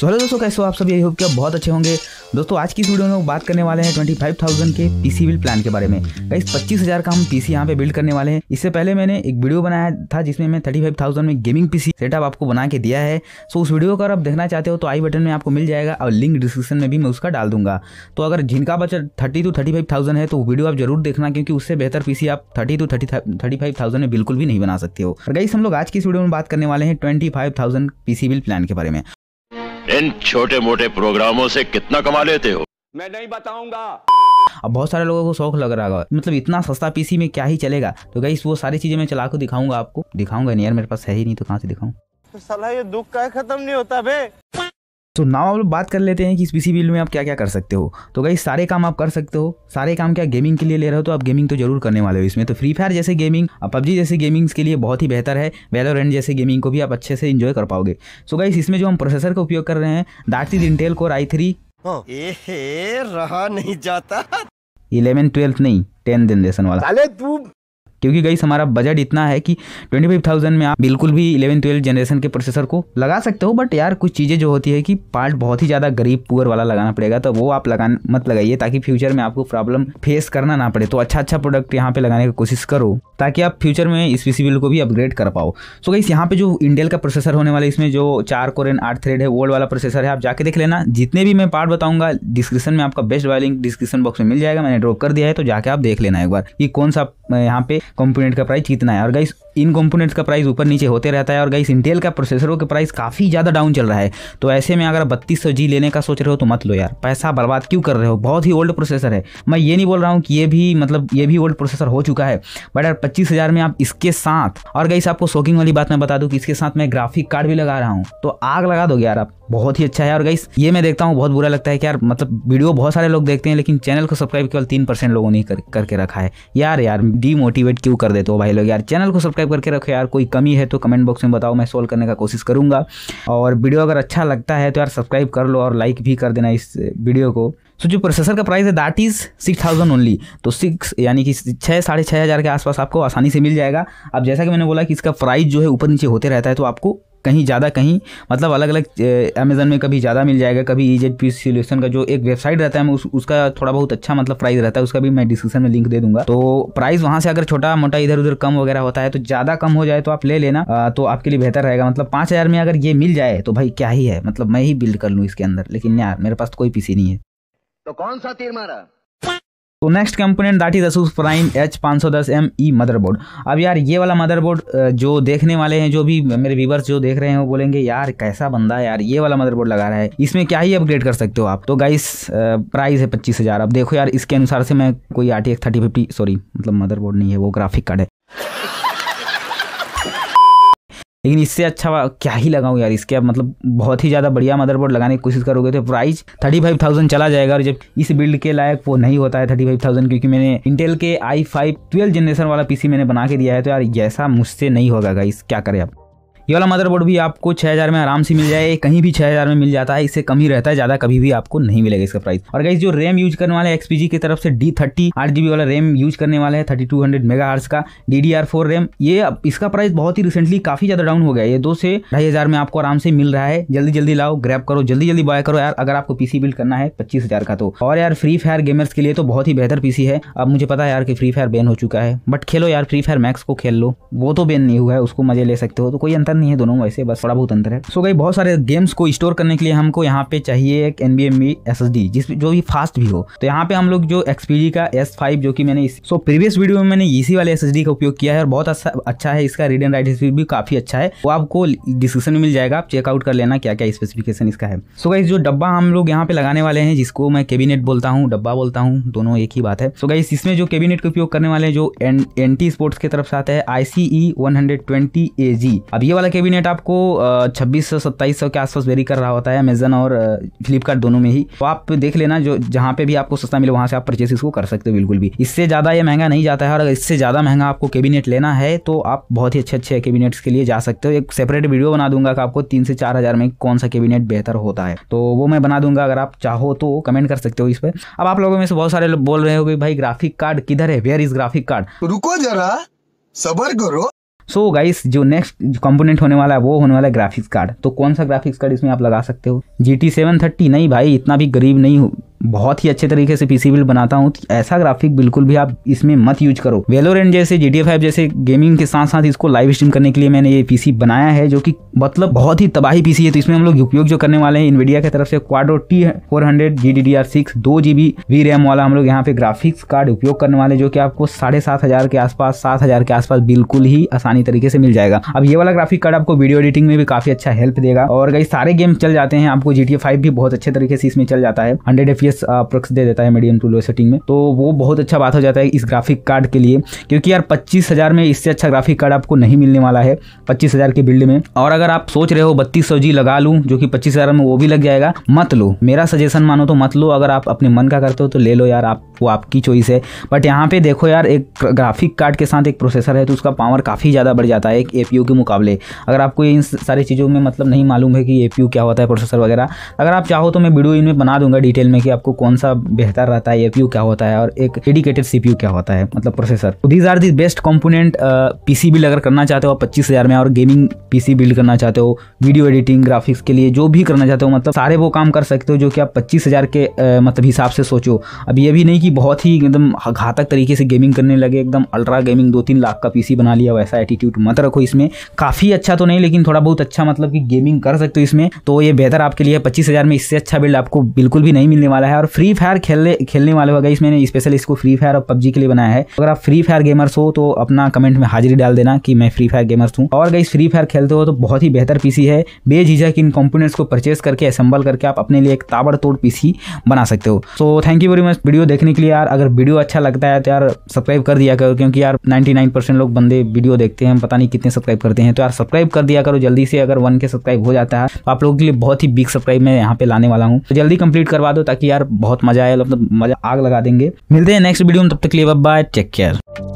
so hello दोस्तों कैसे हो आप सब यही होप कि आप बहुत अच्छे होंगे दोस्तों आज की इस वीडियो में बात करने वाले हैं 25,000 के पीसी बिल प्लान के बारे में कई पच्चीस हज़ार का हम पीसी यहाँ पे बिल्ड करने वाले हैं इससे पहले मैंने एक वीडियो बनाया था जिसमें मैं 35,000 में गेमिंग पीसी सेटअप आपको बना के दिया है सो उस वीडियो को अगर आप देखना चाहते हो तो आई बटन में आपको मिल जाएगा और लिंक डिस्क्रिप्शन में भी मैं उसका डाल दूंगा तो अगर जिनका बजट थर्टी टू थर्टी है तो वीडियो आप जरूर देखना क्योंकि उससे बेहतर पीसी आप थर्टी टू थर्टी थर्टी में बिल्कुल भी नहीं बना सकते हो और गई हम लोग आज की इस वीडियो में बात करने वाले हैं twenty five PC build plan के बारे में इन छोटे मोटे प्रोग्रामों से कितना कमा लेते हो मैं नहीं बताऊंगा अब बहुत सारे लोगों को शौक लग रहा है मतलब इतना सस्ता पीसी में क्या ही चलेगा तो गई वो सारी चीजें मैं चला को दिखाऊंगा आपको दिखाऊंगा नहीं यार मेरे पास है ही नहीं तो कहाँ से दिखाऊं सलाह ये दुख का खत्म नहीं होता भाई तो नाव आप लोग बात कर लेते हैं कि इस पीसी बिल्ड में आप क्या क्या कर सकते हो तो गई सारे काम आप कर सकते हो सारे काम क्या गेमिंग के लिए ले रहे हो तो आप गेमिंग तो जरूर करने वाले हो इसमें तो फ्री फायर जैसे गेमिंग और पबजी जैसे गेमिंग्स के लिए बहुत ही बेहतर है वेलोरेंट जैसे गेमिंग को भी आप अच्छे से इन्जॉय कर पाओगे सो गई गाइस इसमें जो हम प्रोसेसर का उपयोग कर रहे हैं that is Intel core I three रहा नहीं जाता इलेवन ट्वेल्थ नहीं टेन जनरेशन वाला क्योंकि गई हमारा बजट इतना है कि ट्वेंटी फाइव थाउजेंड में आप बिल्कुल भी इलेवन ट्वेल्व जनरेशन के प्रोसेसर को लगा सकते हो बट यार कुछ चीज़ें जो होती है कि पार्ट बहुत ही ज़्यादा गरीब पुअर वाला लगाना पड़ेगा तो वो आप लगा मत लगाइए ताकि फ्यूचर में आपको प्रॉब्लम फेस करना ना पड़े तो अच्छा अच्छा प्रोडक्ट यहाँ पे लगाने की कोशिश करो ताकि आप फ्यूचर में इस पी को भी अपग्रेड कर पाओ सो गई यहाँ पे जो इंटेल का प्रोसेसर होने वाला इसमें जो चार कोर एंड आठ थ्रेड है ओल्ड वाला प्रोसेसर है आप जाके देख लेना जितने भी मैं पार्ट बताऊंगा डिस्क्रिप्शन में आपका बेस्ट वाला लिंक डिस्क्रिप्शन बॉक्स में मिल जाएगा मैंने ड्रॉप कर दिया है तो जाके आप देख लेना एक बार कि कौन सा यहाँ पे कंपोनेंट का प्राइस कितना है और गाइस इन कंपोनेंट्स का प्राइस ऊपर नीचे होते रहता है और गाइस इंटेल का प्रोसेसरों के प्राइस काफ़ी ज़्यादा डाउन चल रहा है तो ऐसे में अगर बत्तीस जी लेने का सोच रहे हो तो मत लो यार पैसा बर्बाद क्यों कर रहे हो बहुत ही ओल्ड प्रोसेसर है मैं ये नहीं बोल रहा हूँ कि ये भी मतलब ये भी ओल्ड प्रोसेसर हो चुका है बट यार पच्चीस में आप इसके साथ और गाइस आपको शॉकिंग वाली बात मैं बता दूँ कि इसके साथ मैं ग्राफिक कार्ड भी लगा रहा हूँ तो आग लगा दोगे यार आप बहुत ही अच्छा है और गाइस ये मैं देखता हूँ बहुत बुरा लगता है कि यार मतलब वीडियो बहुत सारे लोग देखते हैं लेकिन चैनल को सब्सक्राइब केवल तीन परसेंट लोगों ने कर, करके रखा है यार यार डीमोटिवेट क्यों कर देते हो भाई लोग यार चैनल को सब्सक्राइब सब्सक्राइब करके रखो यार कोई कमी है तो कमेंट बॉक्स में बताओ मैं सोल्व करने का कोशिश करूँगा और वीडियो अगर अच्छा लगता है तो यार सब्सक्राइब कर लो और लाइक भी कर देना इस वीडियो को सो so, जो प्रोसेसर का प्राइस है that is six thousand only तो सिक्स यानी कि छः साढ़े छः हज़ार के आसपास आपको आसानी से मिल जाएगा अब जैसा कि मैंने बोला कि इसका प्राइस जो है ऊपर नीचे होते रहता है तो आपको कहीं ज़्यादा कहीं मतलब अलग अलग अमेज़न में कभी ज़्यादा मिल जाएगा कभी ई जेड पी सोल्यूशन का जो एक वेबसाइट रहता है उस, उसका थोड़ा बहुत अच्छा मतलब प्राइस रहता है उसका भी मैं डिस्क्रिप्शन में लिंक दे दूंगा तो प्राइस वहाँ से अगर छोटा मोटा इधर उधर कम वगैरह होता है तो ज़्यादा कम हो जाए तो आप ले लेना आ, तो आपके लिए बेहतर रहेगा मतलब पाँच हज़ार में अगर ये मिल जाए तो भाई क्या ही है मतलब मैं ही बिल्ड कर लूँ इसके अंदर लेकिन यार मेरे पास तो कोई पीसी नहीं है तो कौन सा तीर मारा तो next component that is Asus Prime H पाँच सौ दस एम ई मदरबोर्ड अब यार ये वाला मदरबोर्ड जो देखने वाले हैं जो भी मेरे व्यूवर्स जो देख रहे हैं वो बोलेंगे यार कैसा बंदा है यार ये वाला मदरबोर्ड लगा रहा है इसमें क्या ही अपग्रेड कर सकते हो आप तो गाइस प्राइस है पच्चीस हज़ार अब देखो यार इसके अनुसार से मैं कोई R T X thirty fifty sorry मतलब मदरबोर्ड नहीं है वो ग्राफिक कार्ड है लेकिन इससे अच्छा क्या ही लगाऊँ यार इसके अब मतलब बहुत ही ज़्यादा बढ़िया मदरबोर्ड लगाने की कोशिश करोगे तो प्राइस थर्टी फाइव थाउजेंड चला जाएगा और जब इस बिल्ड के लायक वो नहीं होता है थर्टी फाइव थाउजेंड क्योंकि मैंने इंटेल के आई फाइव ट्वेल्व जनरेशन वाला पीसी मैंने बना के दिया है तो यार जैसा मुझसे नहीं होगा इस क्या करें आप ये वाला मदरबोर्ड भी आपको छः हज़ार में आराम से मिल जाए कहीं भी छः हज़ार में मिल जाता है इससे कम ही रहता है ज़्यादा कभी भी आपको नहीं मिलेगा इसका प्राइस और गाइस जो रैम यूज करने वाले एक्सपीजी की तरफ से डी थर्टी आठ वाला रैम यूज करने वाला है thirty two hundred mega hertz का D D R four RAM ये इसका प्राइस बहुत ही रिसेंटली काफ़ी ज़्यादा डाउन हो गया ये दो से ढाई हज़ार में आपको आराम से मिल रहा है जल्दी जल्दी लाओ ग्रैप करो जल्दी जल्दी बाय करो यार अगर आपको पीसी बिल्ड करना है पच्चीस हज़ार का तो और यार फ्री फायर गेमर्स के लिए तो बहुत ही बेहतर पीसी है अब मुझे पता है यार कि फ्री फायर बैन हो चुका है बट खेलो यार फ्री फायर मैक्स को खेल लो वो तो बैन नहीं हुआ है उसको मजे ले सकते हो तो कोई अंतर नहीं है दोनों वैसे बस थोड़ा बहुत अंतर है सो गई बहुत सारे गेम्स को स्टोर करने के लिए हमको यहाँ पे चाहिए एक एन बी एम जिस जो भी फास्ट भी हो तो यहाँ पे हम लोग जो एक्सपीडी का एस जो की मैंने सो प्रीवियस वीडियो में मैंने इसी वाले एस का उपयोग किया है और बहुत अच्छा, अच्छा है इसका रीड एंड राइट स्पीड भी काफी अच्छा है वो आपको डिस्क्रिप्शन में मिल जाएगा आप चेकआउट कर लेना क्या क्या स्पेसिफिकेशन इसका है सो गई जो डब्बा हम लोग यहाँ पे लगाने वाले हैं जिसको मैं कैबिनेट बोलता हूँ डब्बा बोलता हूँ दोनों एक ही बात है सो so गाइस इसमें जो कैबिनेट का उपयोग करने वाले जो एन, एंटी स्पोर्ट्स की तरफ से आता है ICE one hundred twenty A G अब ये वाला का कैबिनेट आपको छब्बीस सौ सत्ताईस सौ के आसपास वेरी कर रहा होता है अमेजन और फ्लिपकार्ट दोनों में ही तो आप देख लेना जो जहाँ पे भी आपको सस्ता मिले वहाँ से आप परचेस इसको कर सकते हो बिल्कुल भी इससे ज़्यादा ये महंगा नहीं जाता है और इससे ज़्यादा महंगा आपको कैबिनेट लेना है तो आप बहुत ही अच्छे अच्छे कैबिनेट्स के लिए जा सकते हो एक सेपरेट वीडियो बना दूंगा कि आपको तीन से चार हज़ार में कौन सा कैबिनेट बेहतर होता है तो वो मैं बना दूंगा अगर आप चाहो तो कमेंट कर सकते हो इस पर अब आप लोगों में से बहुत सारे लोग बोल रहे हो कि भाई ग्राफिक कार्ड किधर है वेयर इज ग्राफिक कार्ड रुको जरा सबर करो सो so गाइस जो नेक्स्ट कंपोनेंट होने वाला है वो होने वाला है ग्राफिक्स कार्ड तो कौन सा ग्राफिक्स कार्ड इसमें आप लगा सकते हो जी टी सेवन थर्टी नहीं भाई इतना भी गरीब नहीं बहुत ही अच्छे तरीके से पीसी बिल बनाता हूँ ऐसा ग्राफिक बिल्कुल भी आप इसमें मत यूज करो वेलोरेंट जैसे जी टी फाइव जैसे गेमिंग के साथ साथ इसको लाइव स्ट्रीम करने के लिए मैंने ये पीसी बनाया है जो कि मतलब बहुत ही तबाही पीसी है तो इसमें हम लोग उपयोग जो करने वाले हैं इनविडिया की तरफ से Quadro T four hundred G D D R six दो जी बी वी रैम वाला हम लोग यहाँ पे ग्राफिक्स कार्ड उपयोग करने वाले जो कि आपको साढ़े सात हजार के आसपास सात हजार के आसपास बिल्कुल ही आसानी तरीके से मिल जाएगा अब ये वाला ग्राफिक कार्ड आपको वीडियो एडिटिंग में भी काफी अच्छा हेल्प देगा और कई सारे गेम चल जाते हैं आपको जी टी फाइव भी बहुत अच्छे तरीके से इसमें चल जाता है हंड्रेड एफ एफ प्रक्स दे देता है मीडियम टू लो सेटिंग में तो वो बहुत अच्छा बात हो जाता है इस ग्राफिक कार्ड के लिए क्योंकि यार पच्चीस हज़ार में इससे अच्छा ग्राफिक कार्ड आपको नहीं मिलने वाला है पच्चीस हज़ार के बिल्ड में और अगर आप सोच रहे हो बत्तीस सौ जी लगा लूँ जो कि पच्चीस हज़ार में वो भी लग जाएगा मत लो मेरा सजेशन मानो तो मत लो अगर आप अपने मन का करते हो तो ले लो यार आप वो आपकी चॉइस है बट यहाँ पे देखो यार एक ग्राफिक कार्ड के साथ एक प्रोसेसर है तो उसका पावर काफ़ी ज़्यादा बढ़ जाता है एक ए के मुकाबले अगर आपको इन सारी चीज़ों में मतलब नहीं मालूम है कि ए क्या होता है प्रोसेसर वगैरह अगर आप चाहो तो मैं वीडियो इनमें बना दूंगा डिटेल में कि आपको कौन सा बेहतर रहता है एपीयू क्या होता है और एक डेडिकेटेड सीपीयू क्या होता है मतलब प्रोसेसर तो these are the best component PC build अगर करना चाहते हो आप पच्चीस में और गेमिंग पीसी बिल्ड करना चाहते हो वीडियो एडिटिंग ग्राफिक्स के लिए जो भी करना चाहते हो मतलब सारे वो काम कर सकते हो जो कि आप पच्चीस के uh, मतलब हिसाब से सोचो अब ये भी नहीं कि बहुत ही एकदम घातक तरीके से गेमिंग करने लगे एकदम अल्ट्रा गेमिंग दो तीन लाख का पीसी बना लिया वैसा एटीट्यूड मत रखो इसमें काफ़ी अच्छा तो नहीं लेकिन थोड़ा बहुत अच्छा मतलब कि गेमिंग कर सकते हो इसमें तो ये बेहतर आपके लिए पच्चीस में इससे अच्छा बिल्ड आपको बिल्कुल भी नहीं मिलने वाला वाला है और फ्री फायर खेलने खेलने वाले होगा इस मैंने स्पेशल इसको फ्री फायर और पबजी के लिए बनाया है अगर आप फ्री फायर गेमर्स हो तो अपना कमेंट में हाजिरी डाल देना कि मैं फ्री फायर गेमर्स हूँ और अगर फ्री फायर खेलते हो तो बहुत ही बेहतर पीसी है बेझिझक इन कंपोनेंट्स को परचेज करके असेंबल करके आप अपने लिए एक ताबड़तोड़ पीसी बना सकते हो so thank you very much video देखने के लिए यार अगर वीडियो अच्छा लगता है तो यार सब्सक्राइब कर दिया करो क्योंकि यार नाइन्टी लोग बंदे वीडियो देखते हैं पता नहीं कितने सब्सक्राइब करते हैं तो यार सब्सक्राइब कर दिया करो जल्दी से अगर वन के सब्सक्राइब हो जाता है तो आप लोगों के लिए बहुत ही बिग सब्सक्राइब मैं यहाँ पे लाने वाला हूँ तो जल्दी कंप्लीट करवा दो ताकि यार यार बहुत मजा आया मतलब मजा आग लगा देंगे मिलते हैं नेक्स्ट वीडियो में तब तक लिए बाय टेक केयर